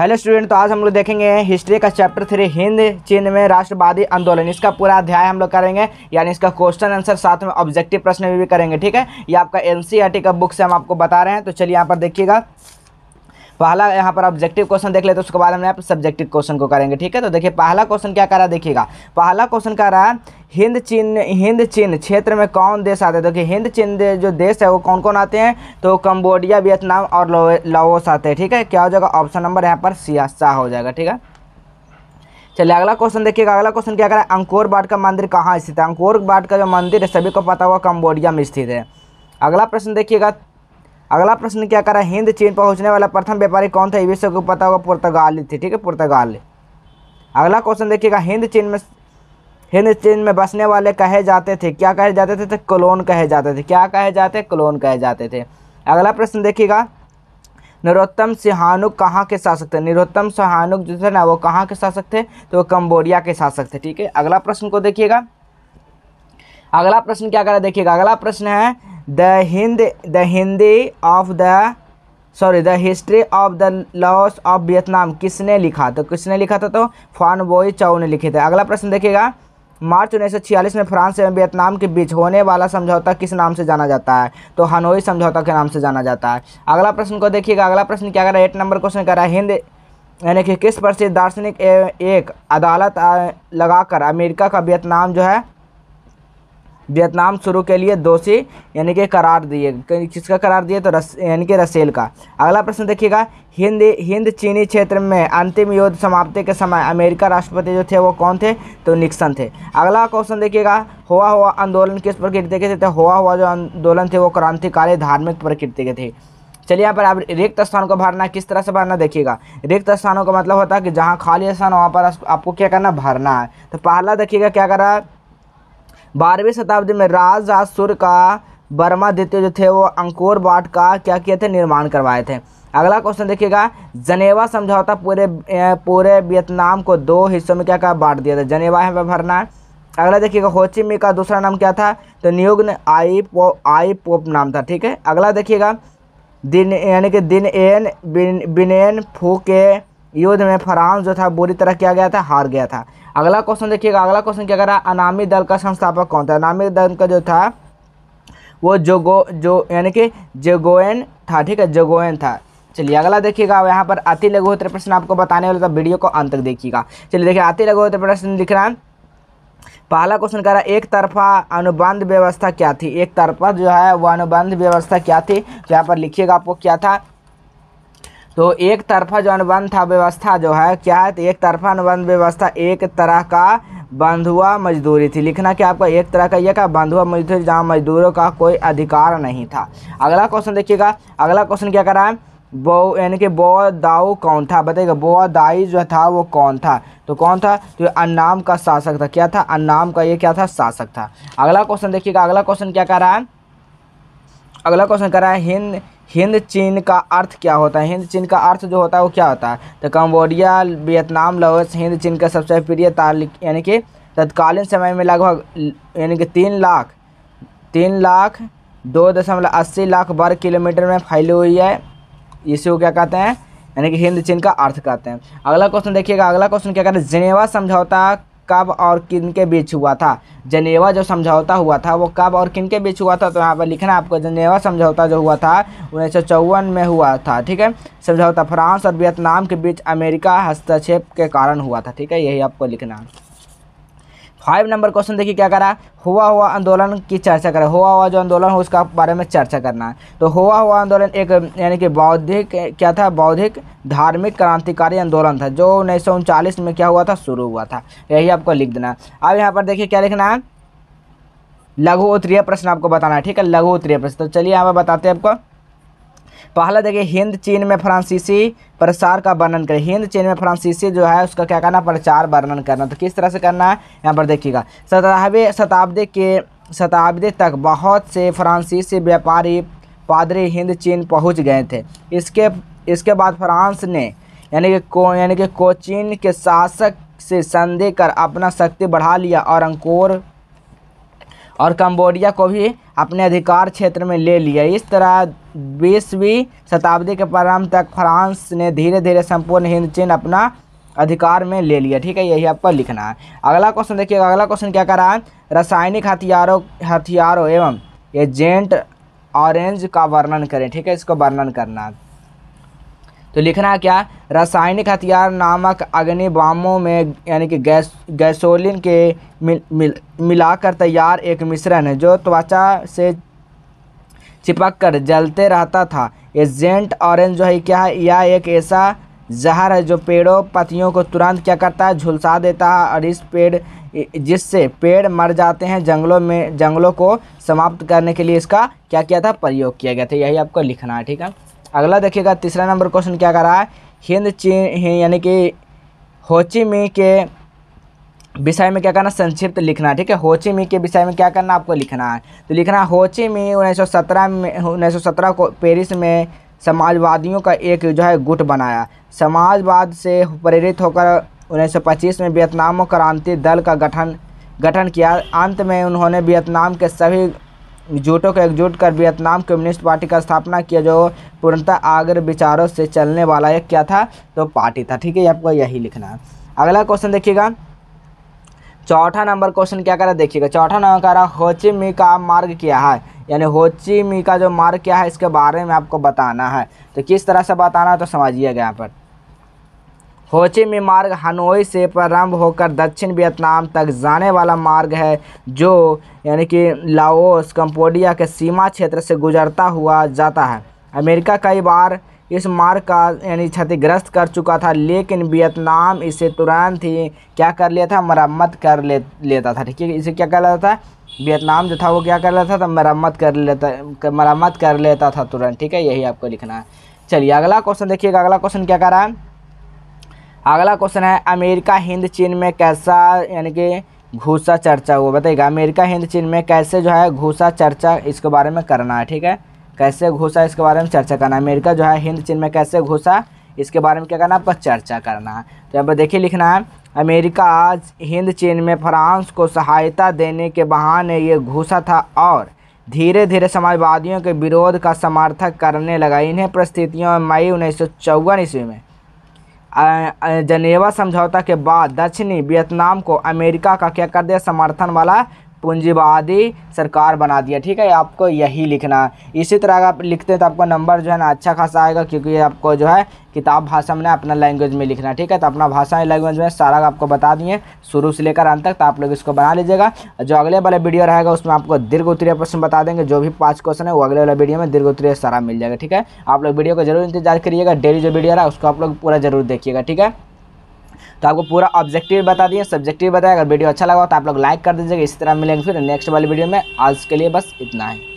hello student तो आज हम लोग देखेंगे हिस्ट्री का चैप्टर थ्री हिंद चीन में राष्ट्रवादी आंदोलन इसका पूरा अध्याय हम लोग करेंगे यानी इसका क्वेश्चन आंसर साथ में ऑब्जेक्टिव प्रश्न भी, भी करेंगे ठीक है ये आपका एनसीईआरटी e का बुक से हम आपको बता रहे हैं तो चलिए यहाँ पर देखिएगा पहला यहाँ पर ऑब्जेक्टिव क्वेश्चन देख लेते हैं उसके बाद हम यहाँ पर सब्जेक्टिव क्वेश्चन को करेंगे ठीक है तो देखिए पहला क्वेश्चन क्या है देखिएगा पहला क्वेश्चन कह रहा है हिंद चीन हिंद चीन क्षेत्र में कौन देश आते हैं देखिए हिंद चीन दे, जो देश है वो कौन कौन आते हैं तो कम्बोडिया वियतनाम और लाओस आते हैं ठीक है क्या हो जाएगा ऑप्शन नंबर यहाँ पर सियासा हो जाएगा ठीक है चलिए अगला क्वेश्चन देखिएगा अगला क्वेश्चन क्या कर रहा है अंकोर बाट का मंदिर कहाँ स्थित है अंकोर बाट का जो मंदिर है सभी को पता होगा कम्बोडिया में स्थित है अगला प्रश्न देखिएगा अगला प्रश्न क्या करा हिंद चीन पहुंचने वाला प्रथम व्यापारी कौन था विश्व को पता होगा पुर्तगाली थे ठीक है पुर्तगाल अगला क्वेश्चन देखिएगा हिंद चीन में हिंद चीन में बसने वाले कहे जाते थे क्या कहे जाते थे तो क्लोन कहे जाते थे क्या कहे जाते क्लोन कहे जाते थे अगला प्रश्न देखिएगा नरोत्तम सिहानुक कहाँ के शासक थे नरोत्तम सिहानुक जो थे ना वो कहाँ के शासक थे तो वो कम्बोडिया के शासक थे ठीक है अगला प्रश्न को देखिएगा अगला प्रश्न क्या करा देखिएगा अगला प्रश्न है the Hind the Hindi of the sorry the history of the loss of Vietnam किसने लिखा तो किसने लिखा था तो फान बॉय चाउ ने लिखे थे अगला प्रश्न देखिएगा मार्च 1946 में फ्रांस एवं वियतनाम के बीच होने वाला समझौता किस नाम से जाना जाता है तो हनोई समझौता के नाम से जाना जाता है अगला प्रश्न को देखिएगा अगला प्रश्न क्या कर रहा है एट नंबर क्वेश्चन कर रहा है हिंद यानी कि किस प्रसिद्ध दार्शनिक एक अदालत लगाकर अमेरिका का वियतनाम जो है वियतनाम शुरू के लिए दोषी यानी कि करार दिए किसका करार दिए तो रस यानी कि रसेल का अगला प्रश्न देखिएगा हिंद हिंद चीनी क्षेत्र में अंतिम युद्ध समाप्ति के समय अमेरिका राष्ट्रपति जो थे वो कौन थे तो निक्सन थे अगला क्वेश्चन देखिएगा हुआ हुआ आंदोलन किस प्रकृति के थे तो हुआ हुआ जो आंदोलन थे वो क्रांतिकारी धार्मिक प्रकृति के थे चलिए यहाँ पर आप रिक्त स्थान को भरना किस तरह से भरना देखिएगा रिक्त स्थानों का मतलब होता है कि जहाँ खाली स्थान वहाँ पर आपको क्या करना भरना है तो पहला देखिएगा क्या करा बारहवीं शताब्दी में राज सुर का बर्मा द्वितीय जो थे वो अंकोर बाट का क्या किए थे निर्माण करवाए थे अगला क्वेश्चन देखिएगा जनेवा समझौता पूरे पूरे वियतनाम को दो हिस्सों में क्या क्या बांट दिया था जनेवा है भरना है अगला देखिएगा होची का दूसरा नाम क्या था तो नियुग्न आई पो आई पोप नाम था ठीक है अगला देखिएगा दिन यानी कि दिन एन बिन बिनेन फू के युद्ध में फ्रांस जो था बुरी तरह किया गया था हार गया था अगला क्वेश्चन देखिएगा अगला क्वेश्चन क्या करा अनामी दल का संस्थापक कौन था अनामी दल का जो था वो जोगो जो यानी कि जोगोएन था ठीक है जोगोएन था चलिए अगला देखिएगा यहाँ पर अति लघुत्तर प्रश्न आपको बताने वाले था तो वीडियो को अंत तक देखिएगा चलिए देखिए अति लघुत्तर प्रश्न लिख रहा है पहला क्वेश्चन कह रहा है एक तरफा अनुबंध व्यवस्था क्या थी एक तरफा जो है वो अनुबंध व्यवस्था क्या थी तो यहाँ पर लिखिएगा आपको क्या था तो एक तरफा जो अनुबंध था व्यवस्था जो है क्या है तो एक तरफा अनुबंध व्यवस्था एक तरह का बंधुआ मजदूरी थी लिखना कि आपका एक तरह का यह का बंधुआ मजदूरी जहाँ मजदूरों का कोई अधिकार नहीं था अगला क्वेश्चन देखिएगा अगला क्वेश्चन क्या कर रहा है बो यानी कि दाऊ कौन था बताइएगा बोदाई जो था वो कौन था तो कौन था तो अन्नाम का शासक था क्या था अन्नाम का ये क्या था शासक था अगला क्वेश्चन देखिएगा अगला क्वेश्चन क्या कर रहा है अगला क्वेश्चन कर रहा है हिंद हिंद चीन का अर्थ क्या होता है हिंद चीन का अर्थ जो होता है वो क्या होता है तो कम्बोडिया वियतनाम लवस हिंद चीन का सबसे प्रिय तालिक यानी कि तत्कालीन समय में लगभग यानी कि तीन लाख तीन लाख दो दशमलव अस्सी लाख वर्ग किलोमीटर में फैली हुई है इसे वो क्या कहते हैं यानी कि हिंद चीन का अर्थ कहते हैं अगला क्वेश्चन देखिएगा अगला क्वेश्चन क्या कहते हैं जिनेवा समझौता कब और किन के बीच हुआ था जनेवा जो समझौता हुआ था वो कब और किन के बीच हुआ था तो यहाँ पर लिखना आपको जनेवा समझौता जो हुआ था उन्नीस में हुआ था ठीक है समझौता फ्रांस और वियतनाम के बीच अमेरिका हस्तक्षेप के कारण हुआ था ठीक है यही आपको लिखना है फाइव नंबर क्वेश्चन देखिए क्या करा हुआ हुआ आंदोलन की चर्चा करा हुआ हुआ जो आंदोलन है उसका बारे में चर्चा करना है तो हुआ हुआ आंदोलन एक यानी कि बौद्धिक क्या था बौद्धिक धार्मिक क्रांतिकारी आंदोलन था जो उन्नीस में क्या हुआ था शुरू हुआ था यही आपको लिख देना अब यहाँ पर देखिए क्या लिखना है लघु उत्तरीय प्रश्न आपको बताना है ठीक है लघु उत्तरीय प्रश्न तो चलिए यहाँ पर बताते हैं आपको पहला देखिए हिंद चीन में फ्रांसीसी प्रसार का वर्णन करें हिंद चीन में फ्रांसीसी जो है उसका क्या करना प्रचार वर्णन करना तो किस तरह से करना है यहाँ पर देखिएगा सत्रहवें शताब्दी के शताब्दी तक बहुत से फ्रांसीसी व्यापारी पादरी हिंद चीन पहुँच गए थे इसके इसके बाद फ्रांस ने यानी कि को यानी कि कोचीन के शासक से संधि कर अपना शक्ति बढ़ा लिया और अंकोर और कम्बोडिया को भी अपने अधिकार क्षेत्र में ले लिया इस तरह बीसवीं शताब्दी के प्रारंभ तक फ्रांस ने धीरे धीरे संपूर्ण हिंद चीन अपना अधिकार में ले लिया ठीक है यही आपको लिखना है अगला क्वेश्चन देखिएगा अगला क्वेश्चन क्या कर रहा है रासायनिक हथियारों हथियारों एवं एजेंट ऑरेंज का वर्णन करें ठीक है इसको वर्णन करना है तो लिखना है क्या रासायनिक हथियार नामक अग्नि बामों में यानी कि गैस गैसोलिन के मिल, मिल, मिलाकर तैयार एक मिश्रण है जो त्वचा से चिपक कर जलते रहता था एजेंट ऑरेंज जो है क्या है यह एक ऐसा जहर है जो पेड़ों पत्तियों को तुरंत क्या करता है झुलसा देता है और इस पेड़ जिससे पेड़ मर जाते हैं जंगलों में जंगलों को समाप्त करने के लिए इसका क्या किया था प्रयोग किया गया था यही आपको लिखना है ठीक है अगला देखिएगा तीसरा नंबर क्वेश्चन क्या कर रहा है हिंद चीन यानी कि होची मी के विषय में क्या करना संक्षिप्त लिखना ठीक है होची मी के विषय में क्या करना आपको लिखना है तो लिखना होची मी सत्रह में सत्रह को पेरिस में समाजवादियों का एक जो है गुट बनाया समाजवाद से प्रेरित होकर 1925 में वियतनाम क्रांति दल का गठन गठन किया अंत में उन्होंने वियतनाम के सभी जुटों को एकजुट कर वियतनाम कम्युनिस्ट पार्टी का स्थापना किया जो पूर्णतः आग्र विचारों से चलने वाला एक क्या था तो पार्टी था ठीक है आपको यही लिखना है अगला क्वेश्चन देखिएगा चौथा नंबर क्वेश्चन क्या करा देखिएगा चौथा नंबर कह रहा होची मी का मार्ग क्या है यानी होची मी का जो मार्ग क्या है इसके बारे में आपको बताना है तो किस तरह से बताना है तो समझिएगा यहाँ पर में मार्ग हनोई से प्रारंभ होकर दक्षिण वियतनाम तक जाने वाला मार्ग है जो यानी कि लाओस कंबोडिया के सीमा क्षेत्र से गुजरता हुआ जाता है अमेरिका कई बार इस मार्ग का यानी क्षतिग्रस्त कर चुका था लेकिन वियतनाम इसे तुरंत ही क्या कर लिया था मरम्मत कर ले लेता था ठीक है इसे क्या कर लेता था वियतनाम जो था वो क्या कर लेता था मरम्मत कर लेता मरम्मत कर लेता था तुरंत ठीक है यही आपको लिखना है चलिए अगला क्वेश्चन देखिएगा अगला क्वेश्चन क्या कर रहा है अगला क्वेश्चन है अमेरिका हिंद चीन में कैसा यानी कि घूसा चर्चा हुआ बताइएगा अमेरिका हिंद चीन में कैसे जो है घूसा चर्चा इसके बारे में करना है ठीक है कैसे घूसा इसके बारे में चर्चा करना है अमेरिका जो है हिंद चीन में कैसे घूसा इसके बारे में क्या करना है आपका चर्चा करना है तो यहाँ पर देखिए लिखना है अमेरिका आज हिंद चीन में फ्रांस को सहायता देने के बहाने ये घुसा था और धीरे धीरे समाजवादियों के विरोध का समर्थक करने लगा इन्हें परिस्थितियों में मई उन्नीस सौ ईस्वी में जनेवा समझौता के बाद दक्षिणी वियतनाम को अमेरिका का क्या कर दिया समर्थन वाला पूंजीवादी सरकार बना दिया ठीक है आपको यही लिखना है इसी तरह अगर आप लिखते हैं तो आपका नंबर जो है ना अच्छा खासा आएगा क्योंकि आपको जो है किताब भाषा में अपना लैंग्वेज में लिखना ठीक है तो अपना भाषा लैंग्वेज में सारा आपको बता दिए शुरू से लेकर अंत तक तो आप लोग इसको बना लीजिएगा जो अगले वाला वीडियो रहेगा उसमें आपको दीर्घ उत्तरीय प्रश्न बता देंगे जो भी पाँच क्वेश्चन है वो अगले वाला वीडियो में दीर्घ उत्तरीय सारा मिल जाएगा ठीक है आप लोग वीडियो को जरूर इंतजार करिएगा डेली जो वीडियो रहा उसको आप लोग पूरा जरूर देखिएगा ठीक है तो आपको पूरा ऑब्जेक्टिव बता दिया सब्जेक्टिव बताया अगर वीडियो अच्छा लगा तो आप लोग लाइक कर दीजिएगा इस तरह मिलेंगे फिर नेक्स्ट वाली वीडियो में आज के लिए बस इतना है